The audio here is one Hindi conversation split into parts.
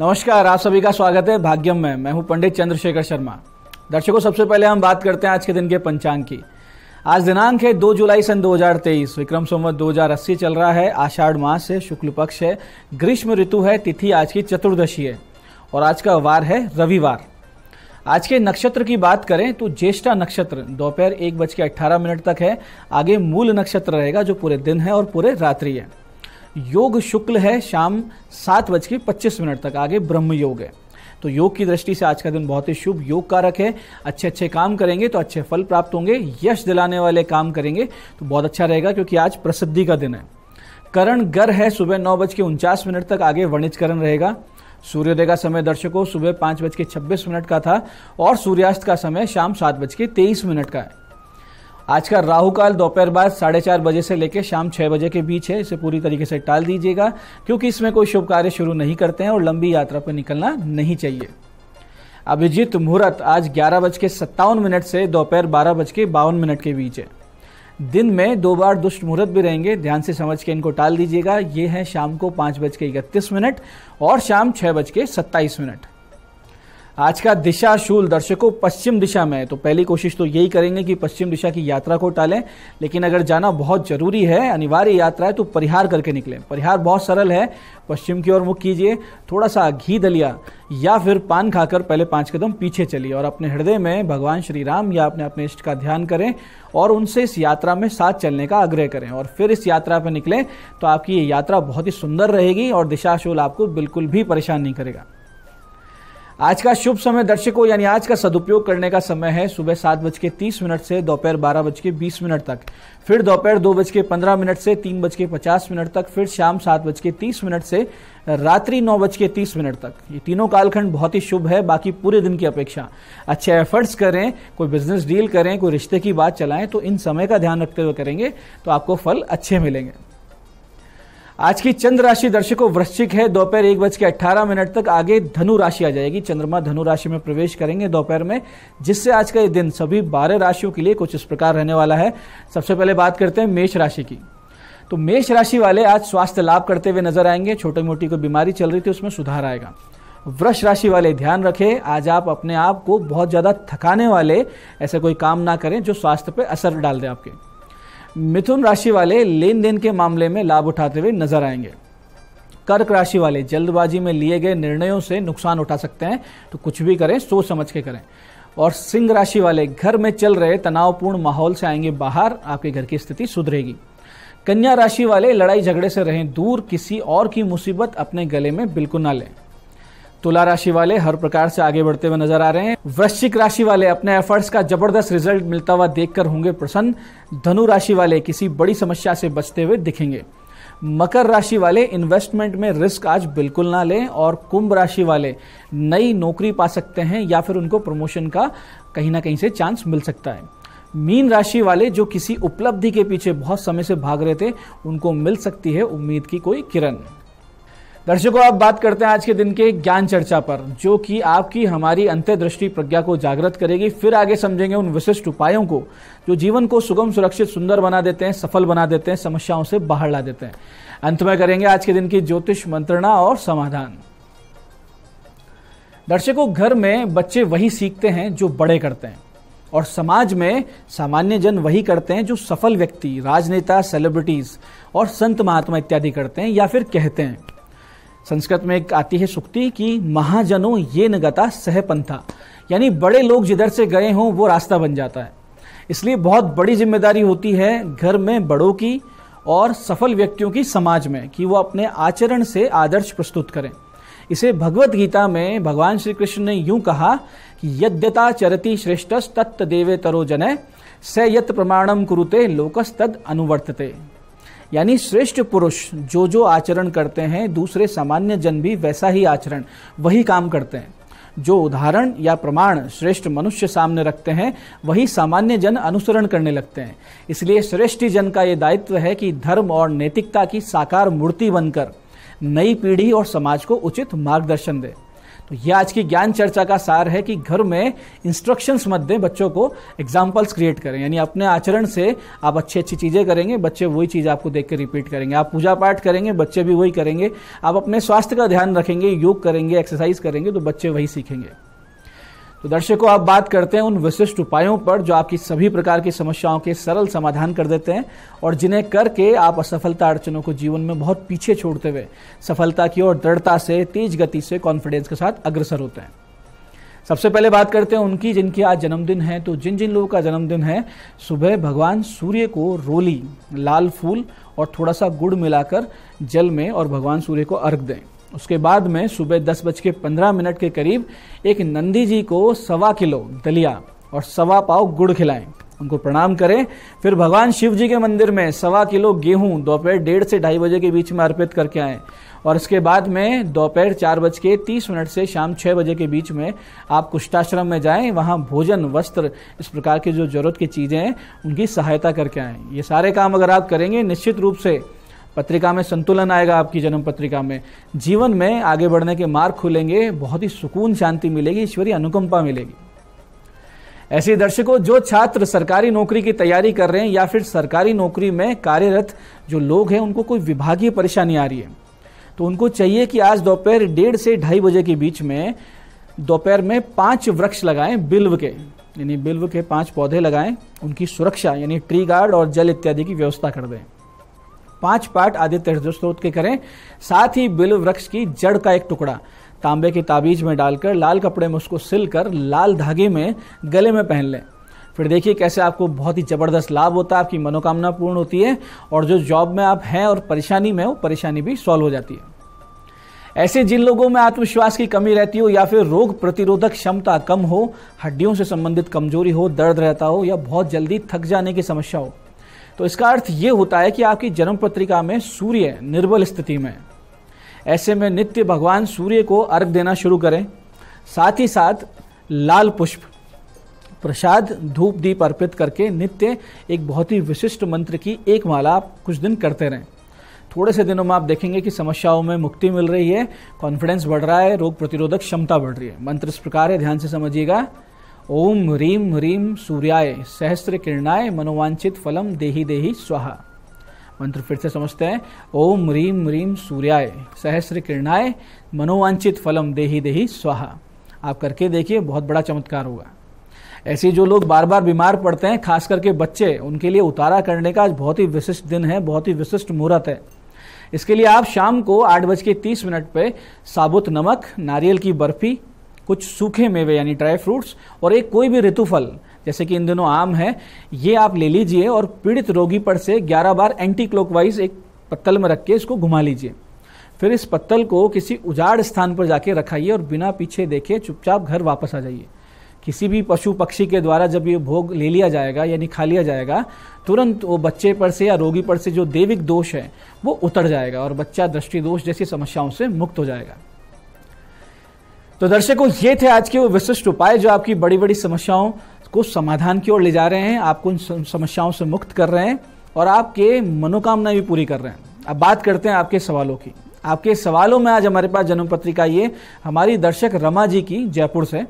नमस्कार आप सभी का स्वागत है भाग्यम में मैं हूं पंडित चंद्रशेखर शर्मा दर्शकों सबसे पहले हम बात करते हैं आज के दिन के पंचांग की आज दिनांक है 2 जुलाई सन 2023 विक्रम संवत दो चल रहा है आषाढ़ मास है शुक्ल पक्ष है ग्रीष्म ऋतु है तिथि आज की चतुर्दशी है और आज का वार है रविवार आज के नक्षत्र की बात करें तो ज्येष्ठा नक्षत्र दोपहर एक बज के मिनट तक है आगे मूल नक्षत्र रहेगा जो पूरे दिन है और पूरे रात्रि है योग शुक्ल है शाम सात बज के पच्चीस मिनट तक आगे ब्रह्म योग है तो योग की दृष्टि से आज का दिन बहुत ही शुभ योग कारक है अच्छे अच्छे काम करेंगे तो अच्छे फल प्राप्त होंगे यश दिलाने वाले काम करेंगे तो बहुत अच्छा रहेगा क्योंकि आज प्रसिद्धि का दिन है करण गर है सुबह नौ बज के उनचास मिनट तक आगे वणिज करण रहेगा सूर्योदय का समय दर्शकों सुबह पाँच बज के छब्बीस मिनट का था और सूर्यास्त का समय शाम सात बज के तेईस मिनट का है आज का राहु काल दोपहर बाद साढ़े चार बजे से लेकर शाम छह बजे के बीच है इसे पूरी तरीके से टाल दीजिएगा क्योंकि इसमें कोई शुभ कार्य शुरू नहीं करते हैं और लंबी यात्रा पर निकलना नहीं चाहिए अभिजीत मुहूर्त आज ग्यारह बज के सत्तावन मिनट से दोपहर बारह बज के बावन मिनट के बीच है दिन में दो बार दुष्ट मुहूर्त भी रहेंगे ध्यान से समझ के इनको टाल दीजिएगा ये है शाम को पांच बज के इकतीस मिनट और शाम छह बज के सत्ताईस मिनट आज का दिशा शूल दर्शकों पश्चिम दिशा में है तो पहली कोशिश तो यही करेंगे कि पश्चिम दिशा की यात्रा को टालें लेकिन अगर जाना बहुत जरूरी है अनिवार्य यात्रा है तो परिहार करके निकलें परिहार बहुत सरल है पश्चिम की ओर मुख कीजिए थोड़ा सा घी दलिया या फिर पान खाकर पहले पांच कदम पीछे चलिए और अपने हृदय में भगवान श्री राम या अपने अपने इष्ट का ध्यान करें और उनसे इस यात्रा में साथ चलने का आग्रह करें और फिर इस यात्रा पर निकलें तो आपकी ये यात्रा बहुत ही सुंदर रहेगी और दिशाशूल आपको बिल्कुल भी परेशान नहीं करेगा आज का शुभ समय दर्शकों यानी आज का सदुपयोग करने का समय है सुबह सात बज के तीस मिनट से दोपहर बारह बज के बीस मिनट तक फिर दोपहर दो बज के पंद्रह मिनट से तीन बज के पचास मिनट तक फिर शाम सात बज के तीस मिनट से रात्रि नौ बज के तीस मिनट तक ये तीनों कालखंड बहुत ही शुभ है बाकी पूरे दिन की अपेक्षा अच्छे एफर्ट्स करें कोई बिजनेस डील करें कोई रिश्ते की बात चलाएं तो इन समय का ध्यान रखते हुए करेंगे तो आपको फल अच्छे मिलेंगे आज की चंद्र राशि दर्शकों वृश्चिक है दोपहर एक बज के अट्ठारह मिनट तक आगे धनु राशि आ जाएगी चंद्रमा धनु राशि में प्रवेश करेंगे दोपहर में जिससे आज का ये दिन सभी बारह राशियों के लिए कुछ इस प्रकार रहने वाला है सबसे पहले बात करते हैं मेष राशि की तो मेष राशि वाले आज स्वास्थ्य लाभ करते हुए नजर आएंगे छोटी मोटी कोई बीमारी चल रही थी उसमें सुधार आएगा वृक्ष राशि वाले ध्यान रखें आज आप अपने आप को बहुत ज़्यादा थकाने वाले ऐसे कोई काम ना करें जो स्वास्थ्य पर असर डाल दे आपके मिथुन राशि वाले लेन देन के मामले में लाभ उठाते हुए नजर आएंगे कर्क राशि वाले जल्दबाजी में लिए गए निर्णयों से नुकसान उठा सकते हैं तो कुछ भी करें सोच समझ के करें और सिंह राशि वाले घर में चल रहे तनावपूर्ण माहौल से आएंगे बाहर आपके घर की स्थिति सुधरेगी कन्या राशि वाले लड़ाई झगड़े से रहें दूर किसी और की मुसीबत अपने गले में बिल्कुल ना लें तुला राशि वाले हर प्रकार से आगे बढ़ते हुए नजर आ रहे हैं वृश्चिक राशि वाले अपने एफर्ट्स का जबरदस्त रिजल्ट मिलता हुआ देखकर होंगे प्रसन्न धनु राशि वाले किसी बड़ी समस्या से बचते हुए दिखेंगे मकर राशि वाले इन्वेस्टमेंट में रिस्क आज बिल्कुल ना लें और कुंभ राशि वाले नई नौकरी पा सकते हैं या फिर उनको प्रमोशन का कहीं ना कहीं से चांस मिल सकता है मीन राशि वाले जो किसी उपलब्धि के पीछे बहुत समय से भाग रहे थे उनको मिल सकती है उम्मीद की कोई किरण दर्शकों आप बात करते हैं आज के दिन के ज्ञान चर्चा पर जो कि आपकी हमारी अंत्यदृष्टि प्रज्ञा को जागृत करेगी फिर आगे समझेंगे उन विशिष्ट उपायों को जो जीवन को सुगम सुरक्षित सुंदर बना देते हैं सफल बना देते हैं समस्याओं से बाहर ला देते हैं अंत में करेंगे आज के दिन की ज्योतिष मंत्रणा और समाधान दर्शकों घर में बच्चे वही सीखते हैं जो बड़े करते हैं और समाज में सामान्य जन वही करते हैं जो सफल व्यक्ति राजनेता सेलिब्रिटीज और संत महात्मा इत्यादि करते हैं या फिर कहते हैं संस्कृत में एक आती है सुक्ति कि महाजनों ये नगता सहपंथा यानी बड़े लोग जिधर से गए हों वो रास्ता बन जाता है इसलिए बहुत बड़ी जिम्मेदारी होती है घर में बड़ों की और सफल व्यक्तियों की समाज में कि वो अपने आचरण से आदर्श प्रस्तुत करें इसे भगवत गीता में भगवान श्री कृष्ण ने यूं कहा कि यद्यता चरति श्रेष्ठस तत्त देवे तरो जन स यत प्रमाणम कुरुते लोकस तद अनुवर्तते यानी श्रेष्ठ पुरुष जो जो आचरण करते हैं दूसरे सामान्य जन भी वैसा ही आचरण वही काम करते हैं जो उदाहरण या प्रमाण श्रेष्ठ मनुष्य सामने रखते हैं वही सामान्य जन अनुसरण करने लगते हैं इसलिए श्रेष्ठ जन का ये दायित्व है कि धर्म और नैतिकता की साकार मूर्ति बनकर नई पीढ़ी और समाज को उचित मार्गदर्शन दे तो ये आज की ज्ञान चर्चा का सार है कि घर में इंस्ट्रक्शंस मत दें बच्चों को एग्जाम्पल्स क्रिएट करें यानी अपने आचरण से आप अच्छी अच्छी चीज़ें करेंगे बच्चे वही चीज़ आपको देख कर रिपीट करेंगे आप पूजा पाठ करेंगे बच्चे भी वही करेंगे आप अपने स्वास्थ्य का ध्यान रखेंगे योग करेंगे एक्सरसाइज करेंगे तो बच्चे वही सीखेंगे तो दर्शकों आप बात करते हैं उन विशिष्ट उपायों पर जो आपकी सभी प्रकार की समस्याओं के सरल समाधान कर देते हैं और जिन्हें करके आप असफलता अड़चनों को जीवन में बहुत पीछे छोड़ते हुए सफलता की ओर दृढ़ता से तेज गति से कॉन्फिडेंस के साथ अग्रसर होते हैं सबसे पहले बात करते हैं उनकी जिनकी आज जन्मदिन है तो जिन जिन लोगों का जन्मदिन है सुबह भगवान सूर्य को रोली लाल फूल और थोड़ा सा गुड़ मिलाकर जल में और भगवान सूर्य को अर्घ दें उसके बाद में सुबह दस बज के पंद्रह मिनट के करीब एक नंदी जी को सवा किलो दलिया और सवा पाव गुड़ खिलाएं उनको प्रणाम करें फिर भगवान शिव जी के मंदिर में सवा किलो गेहूं दोपहर डेढ़ से ढाई बजे के बीच में अर्पित करके आए और इसके बाद में दोपहर चार बज के तीस मिनट से शाम छः बजे के बीच में आप कुष्ठाश्रम में जाएं वहाँ भोजन वस्त्र इस प्रकार की जो जरूरत की चीज़ें हैं उनकी सहायता करके आए ये सारे काम अगर आप करेंगे निश्चित रूप से पत्रिका में संतुलन आएगा आपकी जन्म पत्रिका में जीवन में आगे बढ़ने के मार्ग खुलेंगे बहुत ही सुकून शांति मिलेगी ईश्वरीय अनुकंपा मिलेगी ऐसे दर्शकों जो छात्र सरकारी नौकरी की तैयारी कर रहे हैं या फिर सरकारी नौकरी में कार्यरत जो लोग हैं उनको कोई विभागीय परेशानी आ रही है तो उनको चाहिए कि आज दोपहर डेढ़ से ढाई बजे के बीच में दोपहर में पांच वृक्ष लगाएं बिल्व के यानी बिल्व के पांच पौधे लगाएं उनकी सुरक्षा यानी ट्री गार्ड और जल इत्यादि की व्यवस्था कर दें पांच पार्ट आदित्य हृदय के करें साथ ही बिल वृक्ष की जड़ का एक टुकड़ा तांबे की ताबीज में डालकर लाल कपड़े में उसको सिलकर लाल धागे में गले में पहन लें फिर देखिए कैसे आपको बहुत ही ज़बरदस्त लाभ होता है आपकी मनोकामना पूर्ण होती है और जो जॉब में आप हैं और परेशानी में हो परेशानी भी सॉल्व हो जाती है ऐसे जिन लोगों में आत्मविश्वास की कमी रहती हो या फिर रोग प्रतिरोधक क्षमता कम हो हड्डियों से संबंधित कमजोरी हो दर्द रहता हो या बहुत जल्दी थक जाने की समस्या हो तो इसका अर्थ ये होता है कि आपकी जन्म पत्रिका में सूर्य निर्बल स्थिति में ऐसे में नित्य भगवान सूर्य को अर्घ देना शुरू करें साथ ही साथ लाल पुष्प प्रसाद धूप दीप अर्पित करके नित्य एक बहुत ही विशिष्ट मंत्र की एक माला आप कुछ दिन करते रहें थोड़े से दिनों में आप देखेंगे कि समस्याओं में मुक्ति मिल रही है कॉन्फिडेंस बढ़ रहा है रोग प्रतिरोधक क्षमता बढ़ रही है मंत्र इस प्रकार है ध्यान से समझिएगा ओम ह्रीम ह्रीम सूर्याय सहस्र किरणाय मनोवांछित फलम देही देही स्वाहा मंत्र फिर से समझते हैं ओम ह्रीम ह्रीम सूर्याय सहस्र किरणाय मनोवांछित फलम देही देही स्वाहा आप करके देखिए बहुत बड़ा चमत्कार होगा ऐसे जो लोग बार बार बीमार पड़ते हैं खास करके बच्चे उनके लिए उतारा करने का आज बहुत ही विशिष्ट दिन है बहुत ही विशिष्ट मुहूर्त है इसके लिए आप शाम को आठ बज के तीस मिनट पर साबुत नमक नारियल की बर्फ़ी कुछ सूखे मेवे यानी ड्राई फ्रूट्स और एक कोई भी ऋतुफल जैसे कि इन दिनों आम है ये आप ले लीजिए और पीड़ित रोगी पर से 11 बार एंटी क्लॉकवाइज एक पत्तल में रख के इसको घुमा लीजिए फिर इस पत्तल को किसी उजाड़ स्थान पर जाके रखाइए और बिना पीछे देखे चुपचाप घर वापस आ जाइए किसी भी पशु पक्षी के द्वारा जब ये भोग ले लिया जाएगा यानी खा लिया जाएगा तुरंत वो बच्चे पर से या रोगी पर से जो देविक दोष है वो उतर जाएगा और बच्चा दृष्टि दोष जैसी समस्याओं से मुक्त हो जाएगा तो दर्शकों ये थे आज के वो विशिष्ट उपाय जो आपकी बड़ी बड़ी समस्याओं को समाधान की ओर ले जा रहे हैं आपको उन समस्याओं से मुक्त कर रहे हैं और आपके मनोकामनाएं भी पूरी कर रहे हैं अब बात करते हैं आपके सवालों की आपके सवालों में आज हमारे पास जन्म पत्रिका ये हमारी दर्शक रमा जी की जयपुर से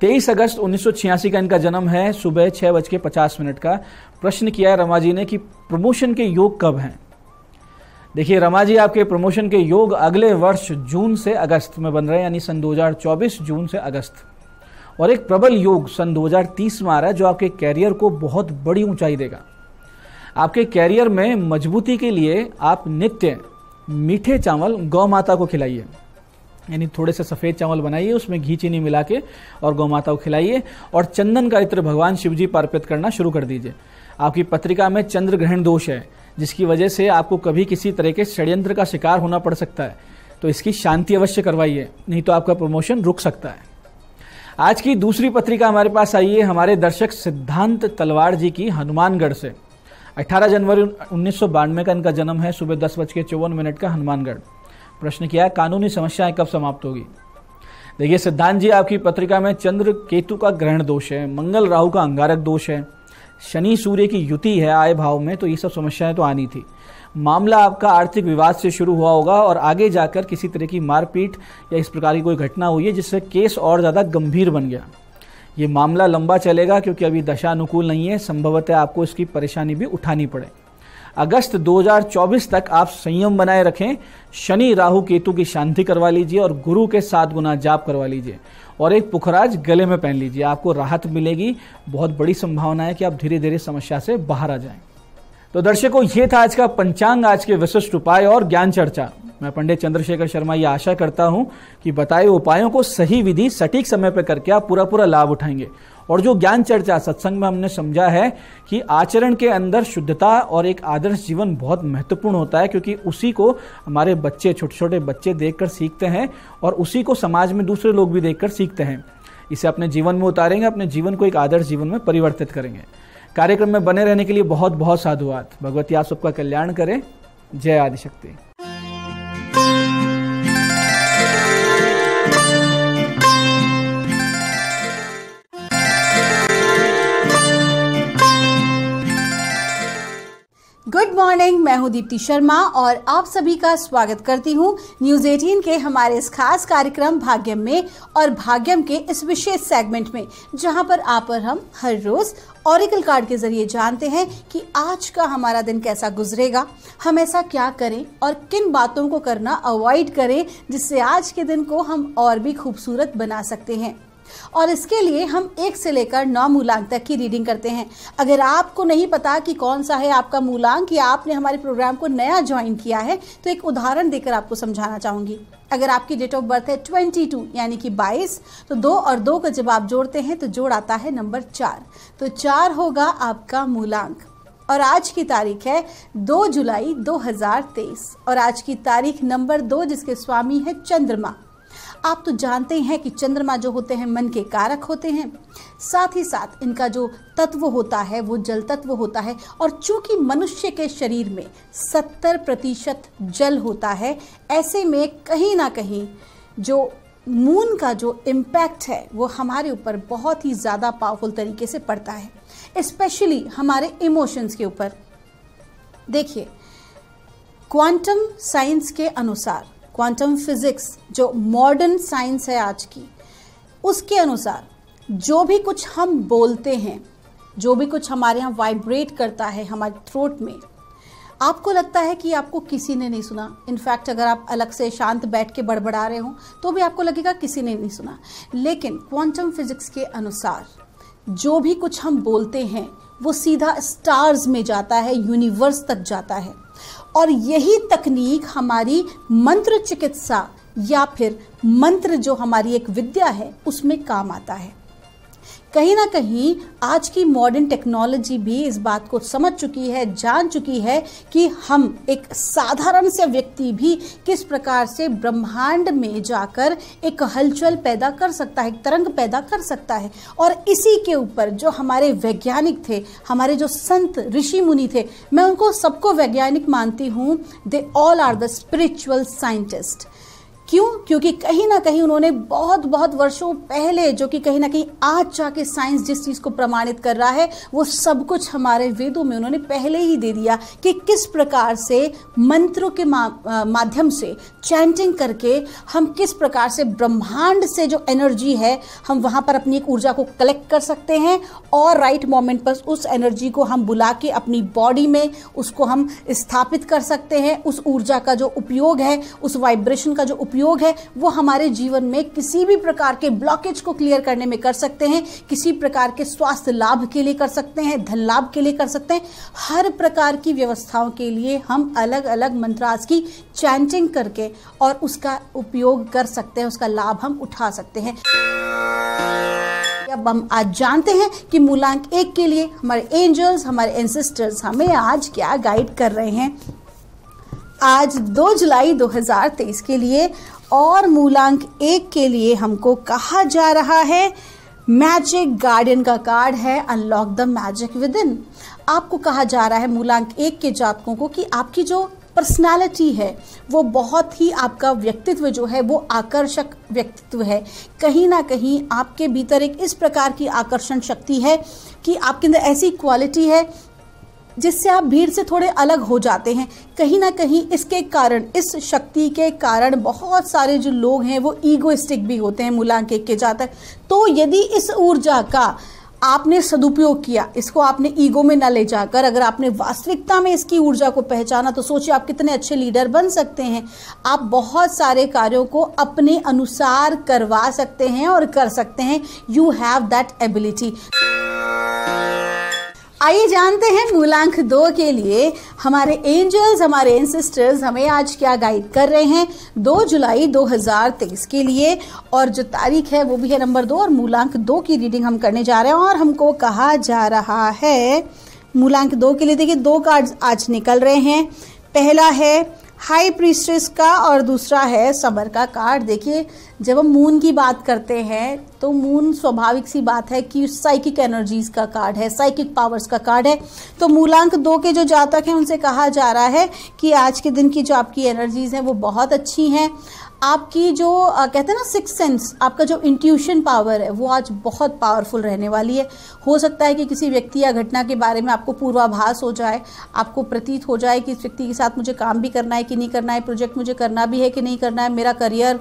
तेईस अगस्त उन्नीस का इनका जन्म है सुबह छः बज के पचास मिनट का प्रश्न किया है रमा जी ने कि प्रमोशन के योग कब हैं देखिए रमा जी आपके प्रमोशन के योग अगले वर्ष जून से अगस्त में बन रहे हैं यानी सन 2024 जून से अगस्त और एक प्रबल योग सन 2030 में आ रहा है जो आपके कैरियर को बहुत बड़ी ऊंचाई देगा आपके कैरियर में मजबूती के लिए आप नित्य मीठे चावल गौ माता को खिलाइए यानी थोड़े से सफ़ेद चावल बनाइए उसमें घी चीनी मिला के और गौ माता को खिलाइए और चंदन का इत्र भगवान शिव जी पर अर्पित करना शुरू कर दीजिए आपकी पत्रिका में चंद्र ग्रहण दोष है जिसकी वजह से आपको कभी किसी तरह के षड्यंत्र का शिकार होना पड़ सकता है तो इसकी शांति अवश्य करवाइए नहीं तो आपका प्रमोशन रुक सकता है आज की दूसरी पत्रिका हमारे पास आई है हमारे दर्शक सिद्धांत तलवार जी की हनुमानगढ़ से 18 जनवरी उन्नीस का इनका जन्म है सुबह दस बज के चौवन मिनट का हनुमानगढ़ प्रश्न किया है कानूनी समस्याएं कब समाप्त होगी देखिए सिद्धांत जी आपकी पत्रिका में चंद्र केतु का ग्रहण दोष है मंगल राहु का अंगारक दोष है शनि सूर्य की युति है आय भाव में तो ये सब समस्याएं तो आनी थी मामला आपका आर्थिक विवाद से शुरू हुआ होगा और आगे जाकर किसी तरह की मारपीट या इस प्रकार की कोई घटना हुई है जिससे केस और ज़्यादा गंभीर बन गया ये मामला लंबा चलेगा क्योंकि अभी दशा अनुकूल नहीं है संभवतः आपको इसकी परेशानी भी उठानी पड़े अगस्त 2024 तक आप संयम बनाए रखें शनि राहु केतु की शांति करवा लीजिए और गुरु के सात गुना जाप करवा लीजिए और एक पुखराज गले में पहन लीजिए आपको राहत मिलेगी बहुत बड़ी संभावना है कि आप धीरे धीरे समस्या से बाहर आ जाएं तो दर्शकों ये था आज का पंचांग आज के विशिष्ट उपाय और ज्ञान चर्चा मैं पंडित चंद्रशेखर शर्मा ये आशा करता हूँ कि बताए उपायों को सही विधि सटीक समय पर करके आप पूरा पूरा लाभ उठाएंगे और जो ज्ञान चर्चा सत्संग में हमने समझा है कि आचरण के अंदर शुद्धता और एक आदर्श जीवन बहुत महत्वपूर्ण होता है क्योंकि उसी को हमारे बच्चे छोटे छोटे बच्चे देखकर सीखते हैं और उसी को समाज में दूसरे लोग भी देखकर सीखते हैं इसे अपने जीवन में उतारेंगे अपने जीवन को एक आदर्श जीवन में परिवर्तित करेंगे कार्यक्रम में बने रहने के लिए बहुत बहुत साधुवाद भगवती आप सबका कल्याण करें जय आदिशक्ति Thanks. गुड मॉर्निंग मैं हूं दीप्ति शर्मा और आप सभी का स्वागत करती हूं न्यूज 18 के हमारे इस खास कार्यक्रम भाग्यम में और भाग्यम के इस विशेष सेगमेंट में जहां पर आप पर हम हर रोज ऑरिकल कार्ड के जरिए जानते हैं कि आज का हमारा दिन कैसा गुजरेगा हम ऐसा क्या करें और किन बातों को करना अवॉइड करें जिससे आज के दिन को हम और भी खूबसूरत बना सकते हैं और इसके लिए हम एक से लेकर नौ मूलांक तक की रीडिंग करते हैं अगर आपको नहीं पता कि कौन सा है आपका मूलांक या आपने हमारे प्रोग्राम को नया ज्वाइन किया है तो एक उदाहरण देकर आपको समझाना चाहूँगी अगर आपकी डेट ऑफ बर्थ है ट्वेंटी टू यानी कि बाईस तो दो और दो का जब आप जोड़ते हैं तो जोड़ आता है नंबर चार तो चार होगा आपका मूलांक और आज की तारीख है 2 जुलाई 2023 और आज की तारीख नंबर दो जिसके स्वामी है चंद्रमा आप तो जानते हैं कि चंद्रमा जो होते हैं मन के कारक होते हैं साथ ही साथ इनका जो तत्व होता है वो जल तत्व होता है और चूंकि मनुष्य के शरीर में सत्तर प्रतिशत जल होता है ऐसे में कहीं ना कहीं जो मून का जो इम्पैक्ट है वो हमारे ऊपर बहुत ही ज़्यादा पावरफुल तरीके से पड़ता है स्पेशली हमारे इमोशंस के ऊपर देखिए क्वांटम साइंस के अनुसार क्वांटम फिजिक्स जो मॉडर्न साइंस है आज की उसके अनुसार जो भी कुछ हम बोलते हैं जो भी कुछ हमारे यहाँ वाइब्रेट करता है हमारे थ्रोट में आपको लगता है कि आपको किसी ने नहीं सुना इनफैक्ट अगर आप अलग से शांत बैठ के बड़बड़ा रहे हो तो भी आपको लगेगा किसी ने नहीं सुना लेकिन क्वांटम फिजिक्स के अनुसार जो भी कुछ हम बोलते हैं वो सीधा स्टार्स में जाता है यूनिवर्स तक जाता है और यही तकनीक हमारी मंत्र चिकित्सा या फिर मंत्र जो हमारी एक विद्या है उसमें काम आता है कहीं ना कहीं आज की मॉडर्न टेक्नोलॉजी भी इस बात को समझ चुकी है जान चुकी है कि हम एक साधारण से व्यक्ति भी किस प्रकार से ब्रह्मांड में जाकर एक हलचल पैदा कर सकता है एक तरंग पैदा कर सकता है और इसी के ऊपर जो हमारे वैज्ञानिक थे हमारे जो संत ऋषि मुनि थे मैं उनको सबको वैज्ञानिक मानती हूँ they all are the spiritual scientist क्यों क्योंकि कहीं ना कहीं उन्होंने बहुत बहुत वर्षों पहले जो कि कहीं ना कहीं आज जाके साइंस जिस चीज़ को प्रमाणित कर रहा है वो सब कुछ हमारे वेदों में उन्होंने पहले ही दे दिया कि किस प्रकार से मंत्रों के मा, माध्यम से चैंटिंग करके हम किस प्रकार से ब्रह्मांड से जो एनर्जी है हम वहाँ पर अपनी एक ऊर्जा को कलेक्ट कर सकते हैं और राइट मोमेंट पर उस एनर्जी को हम बुला के अपनी बॉडी में उसको हम स्थापित कर सकते हैं उस ऊर्जा का जो उपयोग है उस वाइब्रेशन का जो उपयोग उपयोग है वो हमारे जीवन में किसी भी प्रकार के ब्लॉकेज को क्लियर करने में कर सकते हैं किसी प्रकार के स्वास्थ्य लाभ के लिए कर सकते हैं धन लाभ के लिए कर सकते हैं हर प्रकार की व्यवस्थाओं के लिए हम अलग अलग मंत्रास की चैंटिंग करके और उसका उपयोग कर सकते हैं उसका लाभ हम उठा सकते हैं अब हम आज जानते हैं कि मूलांक एक के लिए हमारे एंजल्स हमारे एंसेस्टर्स हमें आज क्या गाइड कर रहे हैं आज 2 जुलाई 2023 के लिए और मूलांक एक के लिए हमको कहा जा रहा है मैजिक गार्डियन का कार्ड है unlock the magic within आपको कहा जा रहा है मूलांक एक के जातकों को कि आपकी जो पर्सनालिटी है वो बहुत ही आपका व्यक्तित्व जो है वो आकर्षक व्यक्तित्व है कहीं ना कहीं आपके भीतर एक इस प्रकार की आकर्षण शक्ति है कि आपके अंदर ऐसी क्वालिटी है जिससे आप भीड़ से थोड़े अलग हो जाते हैं कहीं ना कहीं इसके कारण इस शक्ति के कारण बहुत सारे जो लोग हैं वो ईगोइस्टिक भी होते हैं मुलांके के जाता है तो यदि इस ऊर्जा का आपने सदुपयोग किया इसको आपने ईगो में न ले जाकर अगर आपने वास्तविकता में इसकी ऊर्जा को पहचाना तो सोचिए आप कितने अच्छे लीडर बन सकते हैं आप बहुत सारे कार्यों को अपने अनुसार करवा सकते हैं और कर सकते हैं यू हैव दैट एबिलिटी आइए जानते हैं मूलांक दो के लिए हमारे एंजल्स हमारे एंसिस्टर्स हमें आज क्या गाइड कर रहे हैं दो जुलाई 2023 के लिए और जो तारीख है वो भी है नंबर दो और मूलांक दो की रीडिंग हम करने जा रहे हैं और हमको कहा जा रहा है मूलांक दो के लिए देखिए दो कार्ड आज निकल रहे हैं पहला है हाई प्रीस्ट्रेस का और दूसरा है समर का कार्ड देखिए जब हम मून की बात करते हैं तो मून स्वाभाविक सी बात है कि साइकिक एनर्जीज का कार्ड है साइकिक पावर्स का कार्ड है तो मूलांक दो के जो जातक हैं उनसे कहा जा रहा है कि आज के दिन की जो आपकी एनर्जीज हैं वो बहुत अच्छी हैं आपकी जो कहते हैं ना सिक्स सेंस आपका जो इंट्यूशन पावर है वो आज बहुत पावरफुल रहने वाली है हो सकता है कि किसी व्यक्ति या घटना के बारे में आपको पूर्वाभास हो जाए आपको प्रतीत हो जाए कि इस व्यक्ति के साथ मुझे काम भी करना है कि नहीं करना है प्रोजेक्ट मुझे करना भी है कि नहीं करना है मेरा करियर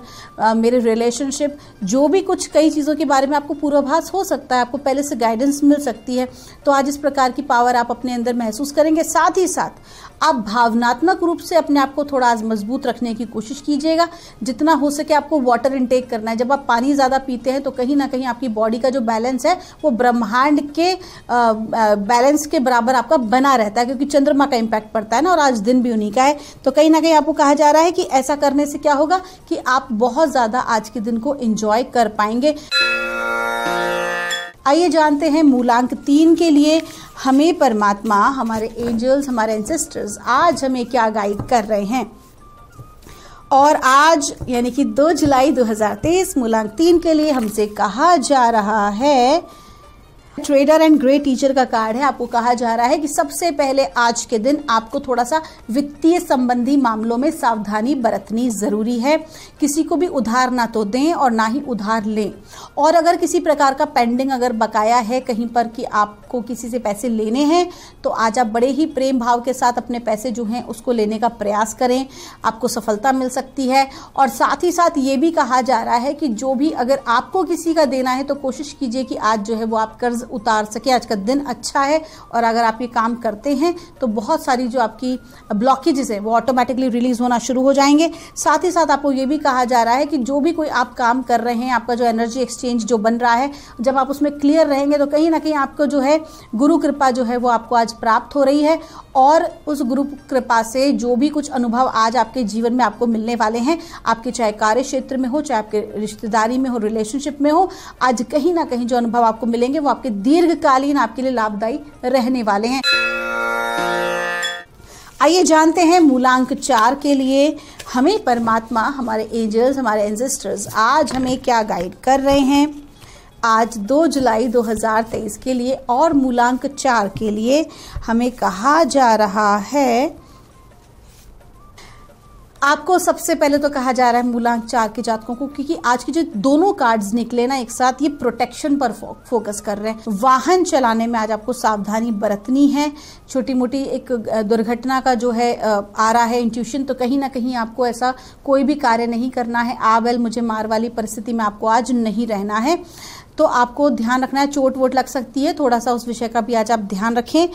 मेरे रिलेशनशिप जो भी कुछ कई चीज़ों के बारे में आपको पूर्वाभास हो सकता है आपको पहले से गाइडेंस मिल सकती है तो आज इस प्रकार की पावर आप अपने अंदर महसूस करेंगे साथ ही साथ आप भावनात्मक रूप से अपने आप को थोड़ा आज मजबूत रखने की कोशिश कीजिएगा जितना हो सके आपको वाटर इनटेक करना है जब आप पानी ज़्यादा पीते हैं तो कहीं ना कहीं आपकी बॉडी का जो बैलेंस है वो ब्रह्मांड के बैलेंस के बराबर आपका बना रहता है क्योंकि चंद्रमा का इम्पैक्ट पड़ता है ना और आज दिन भी उन्हीं का है तो कहीं ना कहीं आपको कहा जा रहा है कि ऐसा करने से क्या होगा कि आप बहुत ज़्यादा आज के दिन को इन्जॉय कर पाएंगे आइए जानते हैं मूलांक तीन के लिए हमें परमात्मा हमारे एंजल्स हमारे एंसेस्टर्स आज हमें क्या गाइड कर रहे हैं और आज यानी कि 2 जुलाई 2023 मूलांक तीन के लिए हमसे कहा जा रहा है ट्रेडर एंड ग्रेट टीचर का कार्ड है आपको कहा जा रहा है कि सबसे पहले आज के दिन आपको थोड़ा सा वित्तीय संबंधी मामलों में सावधानी बरतनी ज़रूरी है किसी को भी उधार ना तो दें और ना ही उधार लें और अगर किसी प्रकार का पेंडिंग अगर बकाया है कहीं पर कि आपको किसी से पैसे लेने हैं तो आज आप बड़े ही प्रेम भाव के साथ अपने पैसे जो हैं उसको लेने का प्रयास करें आपको सफलता मिल सकती है और साथ ही साथ ये भी कहा जा रहा है कि जो भी अगर आपको किसी का देना है तो कोशिश कीजिए कि आज जो है वो आप कर्ज उतार सके आज का दिन अच्छा है और अगर आप ये काम करते हैं तो बहुत सारी जो आपकी ब्लॉकेजेस है वो ऑटोमेटिकली रिलीज होना शुरू हो जाएंगे साथ ही साथ आपको ये भी कहा जा रहा है कि जो भी कोई आप काम कर रहे हैं आपका जो एनर्जी एक्सचेंज जो बन रहा है जब आप उसमें क्लियर रहेंगे तो कहीं ना कहीं आपको जो है गुरु कृपा जो है वो आपको आज प्राप्त हो रही है और उस गुरु कृपा से जो भी कुछ अनुभव आज आपके जीवन में आपको मिलने वाले हैं आपके चाहे कार्य क्षेत्र में हो चाहे आपके रिश्तेदारी में हो रिलेशनशिप में हो आज कहीं ना कहीं जो अनुभव आपको मिलेंगे वो आपके दीर्घकालीन आपके लिए लाभदायी रहने वाले हैं आइए जानते हैं मूलांक चार के लिए हमें परमात्मा हमारे एंजल्स हमारे एंजेस्टर्स आज हमें क्या गाइड कर रहे हैं आज 2 जुलाई 2023 के लिए और मूलांक चार के लिए हमें कहा जा रहा है आपको सबसे पहले तो कहा जा रहा है मूलांक चार के जातकों को क्योंकि आज के जो दोनों कार्ड्स निकले ना एक साथ ये प्रोटेक्शन पर फोकस कर रहे हैं वाहन चलाने में आज आपको सावधानी बरतनी है छोटी मोटी एक दुर्घटना का जो है आ रहा है इंट्यूशन तो कहीं ना कहीं आपको ऐसा कोई भी कार्य नहीं करना है आ मुझे मार वाली परिस्थिति में आपको आज नहीं रहना है तो आपको ध्यान रखना है चोट वोट लग सकती है थोड़ा सा उस विषय का भी आज आप ध्यान रखें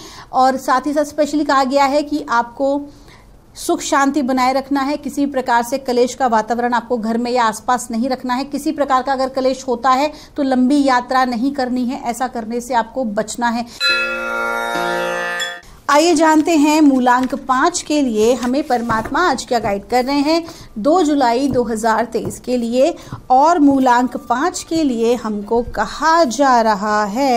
और साथ ही साथ स्पेशली कहा गया है कि आपको सुख शांति बनाए रखना है किसी प्रकार से कलेश का वातावरण आपको घर में या आसपास नहीं रखना है किसी प्रकार का अगर कलेश होता है तो लंबी यात्रा नहीं करनी है ऐसा करने से आपको बचना है आइए जानते हैं मूलांक पांच के लिए हमें परमात्मा आज क्या गाइड कर रहे हैं दो जुलाई 2023 के लिए और मूलांक पांच के लिए हमको कहा जा रहा है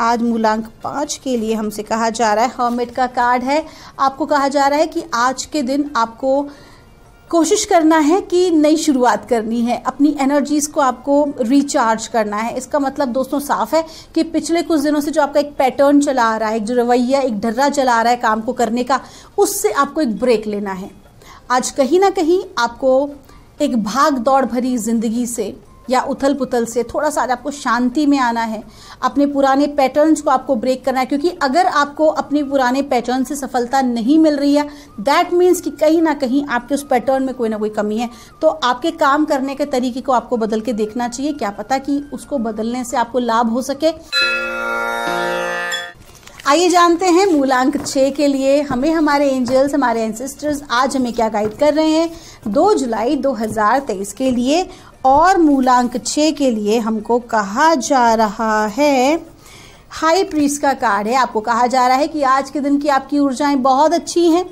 आज मूलांक पाँच के लिए हमसे कहा जा रहा है हॉमेट का कार्ड है आपको कहा जा रहा है कि आज के दिन आपको कोशिश करना है कि नई शुरुआत करनी है अपनी एनर्जीज को आपको रिचार्ज करना है इसका मतलब दोस्तों साफ है कि पिछले कुछ दिनों से जो आपका एक पैटर्न चला आ रहा है एक जो रवैया एक ढर्रा चला आ रहा है काम को करने का उससे आपको एक ब्रेक लेना है आज कहीं ना कहीं आपको एक भाग दौड़ भरी जिंदगी से या उथल पुथल से थोड़ा सा आज आपको शांति में आना है अपने पुराने पैटर्न्स को आपको ब्रेक करना है क्योंकि अगर आपको अपने पुराने पैटर्न से सफलता नहीं मिल रही है दैट मीन्स कि कहीं ना कहीं आपके उस पैटर्न में कोई ना कोई कमी है तो आपके काम करने के तरीके को आपको बदल के देखना चाहिए क्या पता कि उसको बदलने से आपको लाभ हो सके आइए जानते हैं मूलांक छः के लिए हमें हमारे एंजल्स हमारे एंसेस्टर्स आज हमें क्या गाइड कर रहे हैं दो जुलाई 2023 के लिए और मूलांक छः के लिए हमको कहा जा रहा है हाई प्रीस का कार्ड है आपको कहा जा रहा है कि आज के दिन की आपकी ऊर्जाएं बहुत अच्छी हैं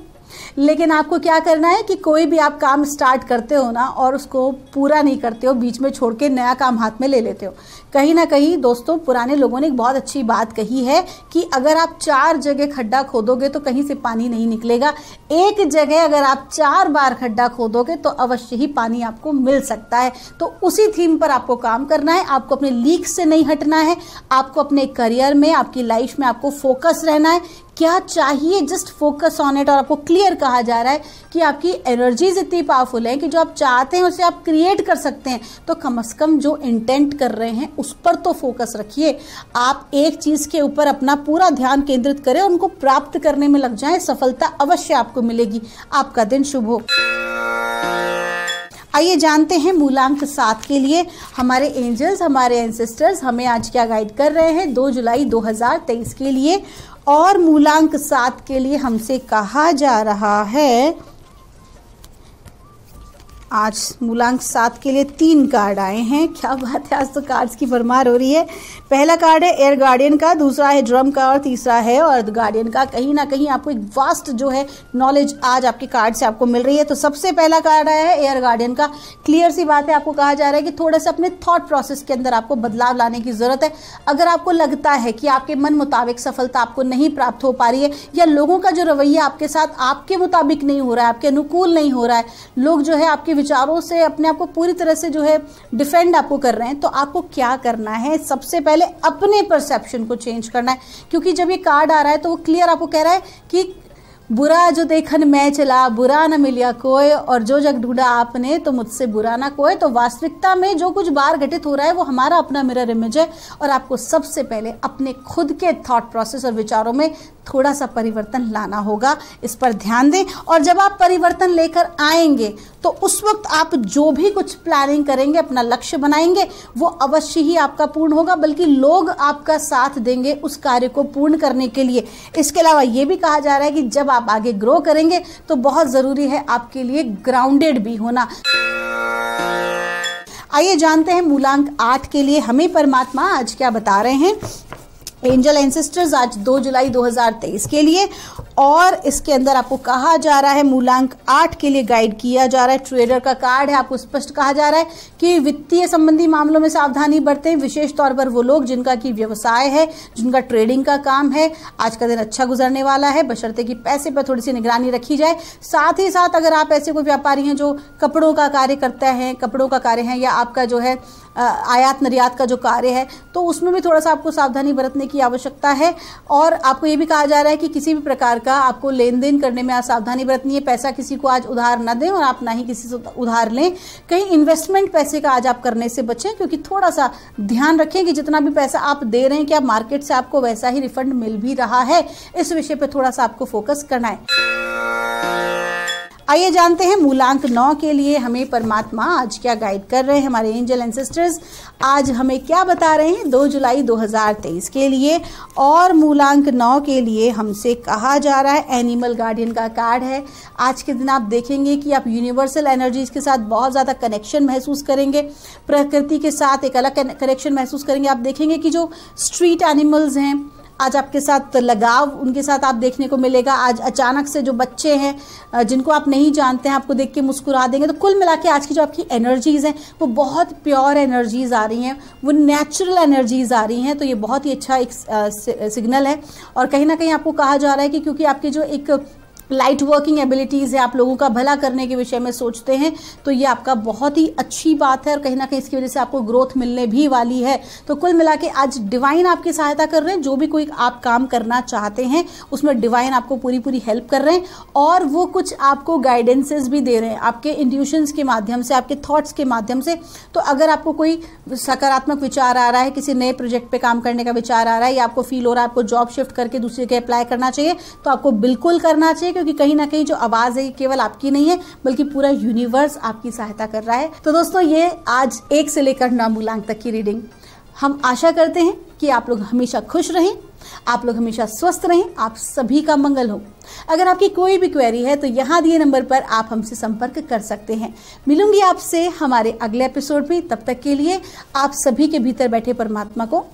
लेकिन आपको क्या करना है कि कोई भी आप काम स्टार्ट करते हो ना और उसको पूरा नहीं करते हो बीच में छोड़ के नया काम हाथ में ले लेते हो कहीं ना कहीं दोस्तों पुराने लोगों ने एक बहुत अच्छी बात कही है कि अगर आप चार जगह खड्डा खोदोगे तो कहीं से पानी नहीं निकलेगा एक जगह अगर आप चार बार खड्डा खोदोगे तो अवश्य ही पानी आपको मिल सकता है तो उसी थीम पर आपको काम करना है आपको अपने लीक से नहीं हटना है आपको अपने करियर में आपकी लाइफ में आपको फोकस रहना है क्या चाहिए जस्ट फोकस ऑन इट और आपको क्लियर कहा जा रहा है कि आपकी एनर्जीज इतनी पावरफुल है कि जो आप चाहते हैं उसे आप क्रिएट कर सकते हैं तो कम अज कम जो इंटेंट कर रहे हैं उस पर तो फोकस रखिए आप एक चीज़ के ऊपर अपना पूरा ध्यान केंद्रित करें उनको प्राप्त करने में लग जाए सफलता अवश्य आपको मिलेगी आपका दिन शुभ हो आइए जानते हैं मूलांक सात के लिए हमारे एंजल्स हमारे एंसेस्टर्स हमें आज क्या गाइड कर रहे हैं 2 जुलाई 2023 के लिए और मूलांक सात के लिए हमसे कहा जा रहा है आज मूलांक सात के लिए तीन कार्ड आए हैं क्या बात है आज तो कार्ड्स की भरमार हो रही है पहला कार्ड है एयर गार्डियन का दूसरा है ड्रम का और तीसरा है अर्थ गार्डियन का कहीं ना कहीं आपको एक वास्ट जो है नॉलेज आज आपके कार्ड से आपको मिल रही है तो सबसे पहला कार्ड आया है एयर गार्डियन का क्लियर सी बात है आपको कहा जा रहा है कि थोड़ा सा अपने थॉट प्रोसेस के अंदर आपको बदलाव लाने की ज़रूरत है अगर आपको लगता है कि आपके मन मुताबिक सफलता आपको नहीं प्राप्त हो पा रही है या लोगों का जो रवैया आपके साथ आपके मुताबिक नहीं हो रहा है आपके अनुकूल नहीं हो रहा है लोग जो है आपके विचारों से अपने आप को पूरी तरह से जो है डिफेंड आपको कर रहे हैं तो आपको क्या करना है सबसे पहले अपने परसेप्शन को चेंज करना है क्योंकि जब ये कार्ड आ रहा है तो वो क्लियर आपको कह रहा है कि बुरा जो देखन मैं चला बुरा ना मिलिया कोई और जो जग ढूंढा आपने तो मुझसे बुरा ना कोई तो वास्तविकता में जो कुछ बार घटित हो रहा है वो हमारा अपना मिरर इमेज है और आपको सबसे पहले अपने खुद के थॉट प्रोसेस और विचारों में थोड़ा सा परिवर्तन लाना होगा इस पर ध्यान दें और जब आप परिवर्तन लेकर आएंगे तो उस वक्त आप जो भी कुछ प्लानिंग करेंगे अपना लक्ष्य बनाएंगे वो अवश्य ही आपका पूर्ण होगा बल्कि लोग आपका साथ देंगे उस कार्य को पूर्ण करने के लिए इसके अलावा ये भी कहा जा रहा है कि जब आप आगे ग्रो करेंगे तो बहुत ज़रूरी है आपके लिए ग्राउंडेड भी होना आइए जानते हैं मूलांक आठ के लिए हमें परमात्मा आज क्या बता रहे हैं एंजल एंसेस्टर्स आज 2 जुलाई 2023 के लिए और इसके अंदर आपको कहा जा रहा है मूलांक आठ के लिए गाइड किया जा रहा है ट्रेडर का कार्ड है आपको स्पष्ट कहा जा रहा है कि वित्तीय संबंधी मामलों में सावधानी बरतें विशेष तौर पर वो लोग जिनका की व्यवसाय है जिनका ट्रेडिंग का काम है आज का दिन अच्छा गुजरने वाला है बशर्ते कि पैसे पर थोड़ी सी निगरानी रखी जाए साथ ही साथ अगर आप ऐसे कोई व्यापारी हैं जो कपड़ों का कार्य करता है कपड़ों का कार्य है या आपका जो है आयात निर्यात का जो कार्य है तो उसमें भी थोड़ा सा आपको सावधानी बरतने की आवश्यकता है और आपको ये भी कहा जा रहा है कि किसी भी प्रकार का आपको लेन देन करने में आज सावधानी बरतनी है पैसा किसी को आज उधार ना दें और आप ना ही किसी से उधार लें कहीं इन्वेस्टमेंट पैसे का आज आप करने से बचें क्योंकि थोड़ा सा ध्यान रखें कि जितना भी पैसा आप दे रहे हैं क्या मार्केट से आपको वैसा ही रिफंड मिल भी रहा है इस विषय पर थोड़ा सा आपको फोकस करना है आइए जानते हैं मूलांक नौ के लिए हमें परमात्मा आज क्या गाइड कर रहे हैं हमारे एंजल एंड सिस्टर्स आज हमें क्या बता रहे हैं दो जुलाई 2023 के लिए और मूलांक नौ के लिए हमसे कहा जा रहा है एनिमल गार्डियन का कार्ड है आज के दिन आप देखेंगे कि आप यूनिवर्सल एनर्जीज के साथ बहुत ज़्यादा कनेक्शन महसूस करेंगे प्रकृति के साथ एक अलग कनेक्शन महसूस करेंगे आप देखेंगे कि जो स्ट्रीट एनिमल्स हैं आज आपके साथ लगाव उनके साथ आप देखने को मिलेगा आज अचानक से जो बच्चे हैं जिनको आप नहीं जानते हैं आपको देख के मुस्कुरा देंगे तो कुल मिला के आज की जो आपकी एनर्जीज़ हैं वो बहुत प्योर एनर्जीज़ आ रही हैं वो नेचुरल एनर्जीज़ आ रही हैं तो ये बहुत ही अच्छा एक सिग्नल है और कहीं ना कहीं आपको कहा जा रहा है कि क्योंकि आपके जो एक लाइट वर्किंग एबिलिटीज़ है आप लोगों का भला करने के विषय में सोचते हैं तो ये आपका बहुत ही अच्छी बात है और कहीं ना कहीं इसकी वजह से आपको ग्रोथ मिलने भी वाली है तो कुल मिला के आज डिवाइन आपकी सहायता कर रहे हैं जो भी कोई आप काम करना चाहते हैं उसमें डिवाइन आपको पूरी पूरी हेल्प कर रहे हैं और वो कुछ आपको गाइडेंसेज भी दे रहे हैं आपके इंट्यूशंस के माध्यम से आपके थॉट्स के माध्यम से तो अगर आपको कोई सकारात्मक विचार आ रहा है किसी नए प्रोजेक्ट पर काम करने का विचार आ रहा है या आपको फील हो रहा है आपको जॉब शिफ्ट करके दूसरे के अप्लाई करना चाहिए तो आपको बिल्कुल करना चाहिए क्योंकि कहीं ना कहीं जो आवाज है ये केवल आपकी नहीं है बल्कि पूरा यूनिवर्स आपकी सहायता कर रहा है तो दोस्तों ये आज एक से लेकर नौ मूलांक तक की रीडिंग हम आशा करते हैं कि आप लोग हमेशा खुश रहें आप लोग हमेशा स्वस्थ रहें आप सभी का मंगल हो अगर आपकी कोई भी क्वेरी है तो यहाँ दिए नंबर पर आप हमसे संपर्क कर सकते हैं मिलूंगी आपसे हमारे अगले एपिसोड में तब तक के लिए आप सभी के भीतर बैठे परमात्मा को